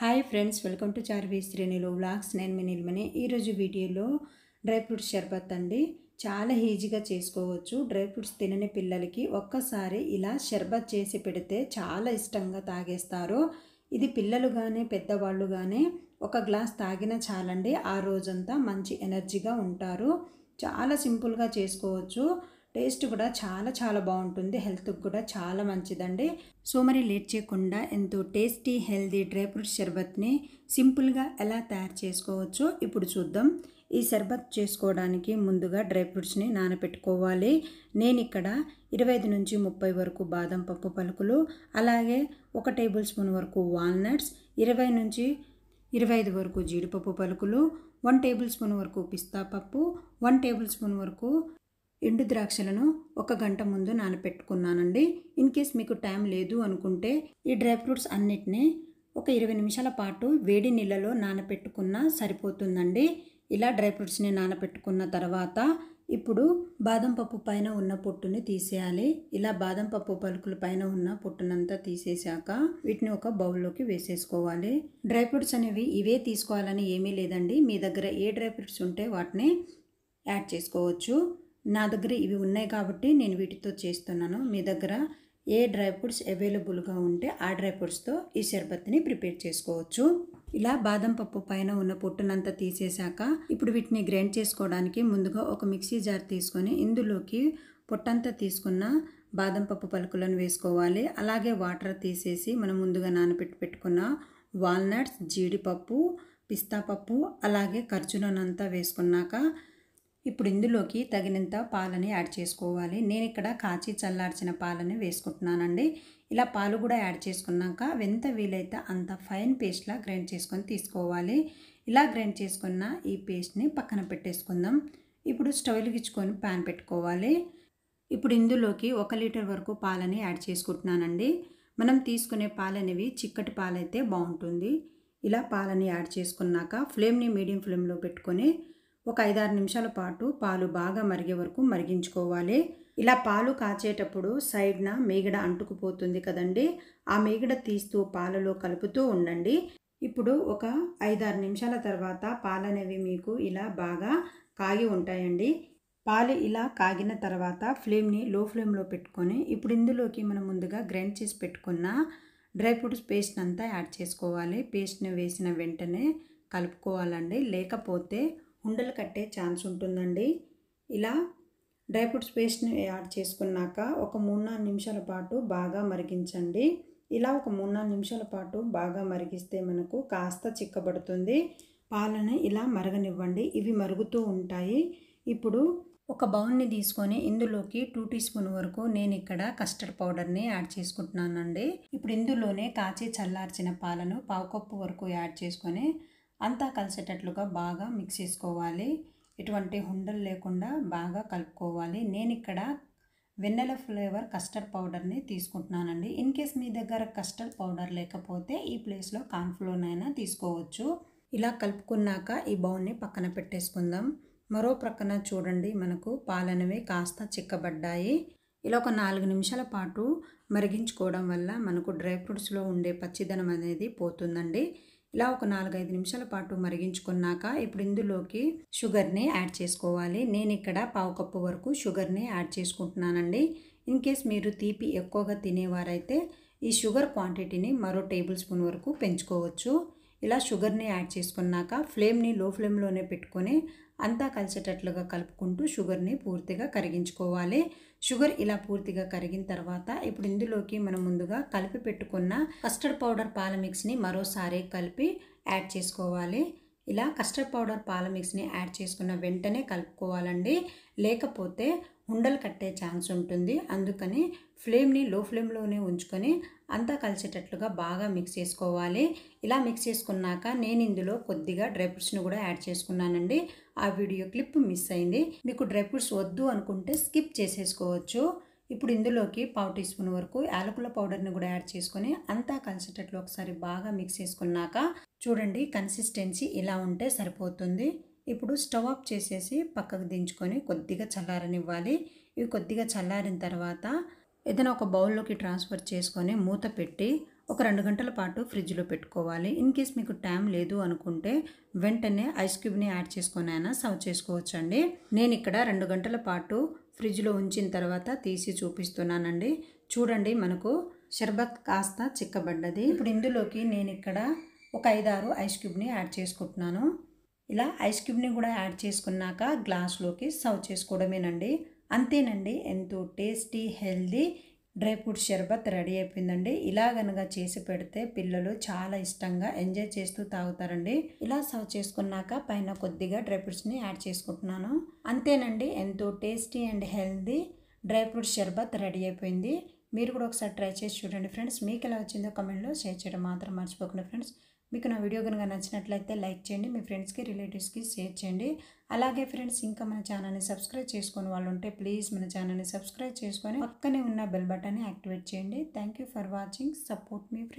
hi friends welcome to Charvi శ్రేణిలో vlogs నేను మీ నిల్మని ఈరోజు వీడియోలో డ్రై ఫ్రూట్స్ షర్బత్ అండి చాలా ఈజీగా చేసుకోవచ్చు డ్రై ఫ్రూట్స్ తినని పిల్లలకి ఒక్కసారి ఇలా షర్బత్ చేసి పెడితే చాలా ఇష్టంగా తాగేస్తారు ఇది పిల్లలు కానీ పెద్దవాళ్ళు కానీ ఒక గ్లాస్ తాగిన చాలండి ఆ రోజంతా మంచి ఎనర్జీగా ఉంటారు చాలా సింపుల్గా చేసుకోవచ్చు టేస్ట్ కూడా చాలా చాలా బాగుంటుంది హెల్త్కి కూడా చాలా మంచిదండి సో మరి లేట్ చేయకుండా ఎంతో టేస్టీ హెల్దీ డ్రై ఫ్రూట్ షర్బత్ని సింపుల్గా ఎలా తయారు చేసుకోవచ్చో ఇప్పుడు చూద్దాం ఈ షర్బత్ చేసుకోవడానికి ముందుగా డ్రై ఫ్రూట్స్ని నానబెట్టుకోవాలి నేను ఇక్కడ ఇరవై ఐదు నుంచి ముప్పై వరకు బాదం పప్పు పలుకులు అలాగే ఒక టేబుల్ స్పూన్ వరకు వాల్నట్స్ ఇరవై నుంచి ఇరవై ఐదు వరకు జీడిపప్పు పలుకులు వన్ టేబుల్ స్పూన్ వరకు పిస్తా పప్పు వన్ టేబుల్ స్పూన్ వరకు ఎండు ద్రాక్షలను ఒక గంట ముందు నానపెట్టుకున్నానండి ఇన్ కేస్ మీకు టైం లేదు అనుకుంటే ఈ డ్రై ఫ్రూట్స్ అన్నిటినీ ఒక ఇరవై నిమిషాల పాటు వేడి నీళ్ళలో నానబెట్టుకున్నా సరిపోతుందండి ఇలా డ్రై ఫ్రూట్స్ని నానపెట్టుకున్న తర్వాత ఇప్పుడు బాదం పప్పు పైన ఉన్న పొట్టుని తీసేయాలి ఇలా బాదం పప్పు పలుకుల పైన ఉన్న పొట్టునంతా తీసేశాక వీటిని ఒక బౌల్లోకి వేసేసుకోవాలి డ్రై ఫ్రూట్స్ అనేవి ఇవే తీసుకోవాలని ఏమీ లేదండి మీ దగ్గర ఏ డ్రై ఫ్రూట్స్ ఉంటే వాటిని యాడ్ చేసుకోవచ్చు నా దగ్గర ఇవి ఉన్నాయి కాబట్టి నేను వీటితో చేస్తున్నాను మీ దగ్గర ఏ డ్రై ఫ్రూట్స్ అవైలబుల్గా ఉంటే ఆ డ్రై ఫ్రూట్స్తో ఈ షర్బత్ని ప్రిపేర్ చేసుకోవచ్చు ఇలా బాదం పప్పు పైన ఉన్న పొట్టునంతా తీసేశాక ఇప్పుడు వీటిని గ్రైండ్ చేసుకోవడానికి ముందుగా ఒక మిక్సీ జార్ తీసుకొని ఇందులోకి పొట్టంతా తీసుకున్న బాదం పప్పు పలుకులను వేసుకోవాలి అలాగే వాటర్ తీసేసి మనం ముందుగా నానబెట్టి పెట్టుకున్న వాల్నట్స్ జీడిపప్పు పిస్తా పప్పు అలాగే ఖర్జునంతా వేసుకున్నాక ఇప్పుడు ఇందులోకి తగినంత పాలని యాడ్ చేసుకోవాలి నేను ఇక్కడ కాచి చల్లార్చిన పాలని వేసుకుంటున్నానండి ఇలా పాలు కూడా యాడ్ చేసుకున్నాక వెంత వీలైతే అంత ఫైన్ పేస్ట్లా గ్రైండ్ చేసుకొని తీసుకోవాలి ఇలా గ్రైండ్ చేసుకున్న ఈ పేస్ట్ని పక్కన పెట్టేసుకుందాం ఇప్పుడు స్టవ్ వెలిగించుకొని ప్యాన్ పెట్టుకోవాలి ఇప్పుడు ఇందులోకి ఒక లీటర్ వరకు పాలని యాడ్ చేసుకుంటున్నానండి మనం తీసుకునే పాలనేవి చిక్కటి పాలైతే బాగుంటుంది ఇలా పాలని యాడ్ చేసుకున్నాక ఫ్లేమ్ని మీడియం ఫ్లేమ్లో పెట్టుకొని ఒక ఐదారు నిమిషాల పాటు పాలు బాగా మరిగే వరకు మరిగించుకోవాలి ఇలా పాలు కాచేటప్పుడు సైడ్న మీగడ అంటుకుపోతుంది కదండి ఆ మేగడ తీస్తూ పాలలో కలుపుతూ ఉండండి ఇప్పుడు ఒక ఐదారు నిమిషాల తర్వాత పాలనేవి మీకు ఇలా బాగా కాగి ఉంటాయండి పాలు ఇలా కాగిన తర్వాత ఫ్లేమ్ని లో ఫ్లేమ్లో పెట్టుకొని ఇప్పుడు ఇందులోకి మనం ముందుగా గ్రైండ్ చేసి పెట్టుకున్న డ్రై ఫ్రూట్స్ పేస్ట్ అంతా యాడ్ చేసుకోవాలి పేస్ట్ని వేసిన వెంటనే కలుపుకోవాలండి లేకపోతే ఉండలు కట్టే ఛాన్స్ ఉంటుందండి ఇలా డ్రై ఫ్రూట్స్ పేస్ట్ని యాడ్ చేసుకున్నాక ఒక మూడు నాలుగు నిమిషాల పాటు బాగా మరిగించండి ఇలా ఒక మూడు నాలుగు నిమిషాల పాటు బాగా మరిగిస్తే మనకు కాస్త చిక్కబడుతుంది పాలను ఇలా మరగనివ్వండి ఇవి మరుగుతూ ఉంటాయి ఇప్పుడు ఒక బౌల్ని తీసుకొని ఇందులోకి టూ టీ స్పూన్ వరకు నేను ఇక్కడ కస్టర్డ్ పౌడర్ని యాడ్ చేసుకుంటున్నానండి ఇప్పుడు ఇందులోనే కాచి చల్లార్చిన పాలను పావు కప్పు వరకు యాడ్ చేసుకొని అంతా కలిసేటట్లుగా బాగా మిక్స్ చేసుకోవాలి ఎటువంటి హుండలు లేకుండా బాగా కలుపుకోవాలి నేను ఇక్కడ వెన్నెల ఫ్లేవర్ కస్టర్డ్ పౌడర్ని తీసుకుంటున్నానండి ఇన్ కేస్ మీ దగ్గర కస్టర్డ్ పౌడర్ లేకపోతే ఈ ప్లేస్లో కాన్ఫ్లోనైనా అయినా తీసుకోవచ్చు ఇలా కలుపుకున్నాక ఈ బౌల్ని పక్కన పెట్టేసుకుందాం మరో ప్రక్కన చూడండి మనకు పాలనవి కాస్త చిక్కబడ్డాయి ఇలా ఒక నాలుగు నిమిషాల పాటు మరిగించుకోవడం వల్ల మనకు డ్రై ఫ్రూట్స్లో ఉండే పచ్చిదనం అనేది పోతుందండి ఇలా ఒక నాలుగైదు నిమిషాల పాటు మరిగించుకున్నాక ఇప్పుడు ఇందులోకి షుగర్ని యాడ్ చేసుకోవాలి నేను ఇక్కడ పావు కప్పు వరకు షుగర్ని యాడ్ చేసుకుంటున్నానండి ఇన్ కేస్ మీరు తీపి ఎక్కువగా తినేవారైతే ఈ షుగర్ క్వాంటిటీని మరో టేబుల్ స్పూన్ వరకు పెంచుకోవచ్చు ఇలా షుగర్ని యాడ్ చేసుకున్నాక ఫ్లేమ్ని లో ఫ్లేమ్లోనే పెట్టుకొని అంతా కలిసేటట్లుగా కలుపుకుంటూ షుగర్ని పూర్తిగా కరిగించుకోవాలి షుగర్ ఇలా పూర్తిగా కరిగిన తర్వాత ఇప్పుడు ఇందులోకి మనం ముందుగా కలిపి పెట్టుకున్న కస్టర్డ్ పౌడర్ పాల మిక్స్ని మరోసారి కలిపి యాడ్ చేసుకోవాలి ఇలా కస్టర్డ్ పౌడర్ పాల మిక్స్ని యాడ్ చేసుకున్న వెంటనే కలుపుకోవాలండి లేకపోతే ఉండలు కట్టే ఛాన్స్ ఉంటుంది అందుకని ఫ్లేమ్ని లో ఫ్లేమ్లోనే ఉంచుకొని అంతా కలిసేటట్లుగా బాగా మిక్స్ చేసుకోవాలి ఇలా మిక్స్ చేసుకున్నాక నేను ఇందులో కొద్దిగా డ్రై ఫ్రూట్స్ని కూడా యాడ్ చేసుకున్నానండి ఆ వీడియో క్లిప్ మిస్ అయింది మీకు డ్రై ఫ్రూట్స్ వద్దు అనుకుంటే స్కిప్ చేసేసుకోవచ్చు ఇప్పుడు ఇందులోకి పావు టీ స్పూన్ వరకు యాలకుల పౌడర్ని కూడా యాడ్ చేసుకొని అంతా కలిసేటట్లు ఒకసారి బాగా మిక్స్ చేసుకున్నాక చూడండి కన్సిస్టెన్సీ ఇలా ఉంటే సరిపోతుంది ఇప్పుడు స్టవ్ ఆఫ్ చేసేసి పక్కకు దించుకొని కొద్దిగా చల్లారనివ్వాలి ఇవి కొద్దిగా చల్లారిన తర్వాత ఏదైనా ఒక బౌల్లోకి ట్రాన్స్ఫర్ చేసుకొని మూత పెట్టి ఒక రెండు గంటల పాటు ఫ్రిడ్జ్లో పెట్టుకోవాలి ఇన్ కేస్ మీకు టైం లేదు అనుకుంటే వెంటనే ఐస్ క్యూబ్ని యాడ్ చేసుకొని అయినా సర్వ్ చేసుకోవచ్చండి నేను ఇక్కడ రెండు గంటల పాటు ఫ్రిడ్జ్లో ఉంచిన తర్వాత తీసి చూపిస్తున్నానండి చూడండి మనకు షర్బత్ కాస్త చిక్కబడ్డది ఇప్పుడు ఇందులోకి నేను ఇక్కడ ఒక ఐదారు ఐస్ క్యూబ్ని యాడ్ చేసుకుంటున్నాను ఇలా ఐస్ క్యూబ్ని కూడా యాడ్ చేసుకున్నాక గ్లాస్లోకి సర్వ్ చేసుకోవడమేనండి అంతేనండి ఎంతో టేస్టీ హెల్దీ డ్రై ఫ్రూట్ షర్బత్ రెడీ అయిపోయిందండి ఇలా కనుక చేసి పెడితే పిల్లలు చాలా ఇష్టంగా ఎంజాయ్ చేస్తూ తాగుతారండి ఇలా సర్వ్ చేసుకున్నాక పైన కొద్దిగా డ్రై ఫ్రూట్స్ని యాడ్ చేసుకుంటున్నాను అంతేనండి ఎంతో tasty and healthy dry fruit షర్బత్ రెడీ అయిపోయింది మీరు కూడా ఒకసారి ట్రై చేసి చూడండి ఫ్రెండ్స్ మీకు ఎలా వచ్చిందో కమెంట్లో షేర్ చేయడం మాత్రం మర్చిపోకండి ఫ్రెండ్స్ మీకు నా వీడియో కనుక నచ్చినట్లయితే లైక్ చేయండి మీ ఫ్రెండ్స్కి రిలేటివ్స్కి షేర్ చేయండి అలాగే ఫ్రెండ్స్ ఇంకా మన ఛానల్ని సబ్స్క్రైబ్ చేసుకుని వాళ్ళు ఉంటే ప్లీజ్ మన ఛానల్ని సబ్స్క్రైబ్ చేసుకొని పక్కనే ఉన్న బెల్ బటన్ని యాక్టివేట్ చేయండి thank you for watching support మీ ఫ్రెండ్స్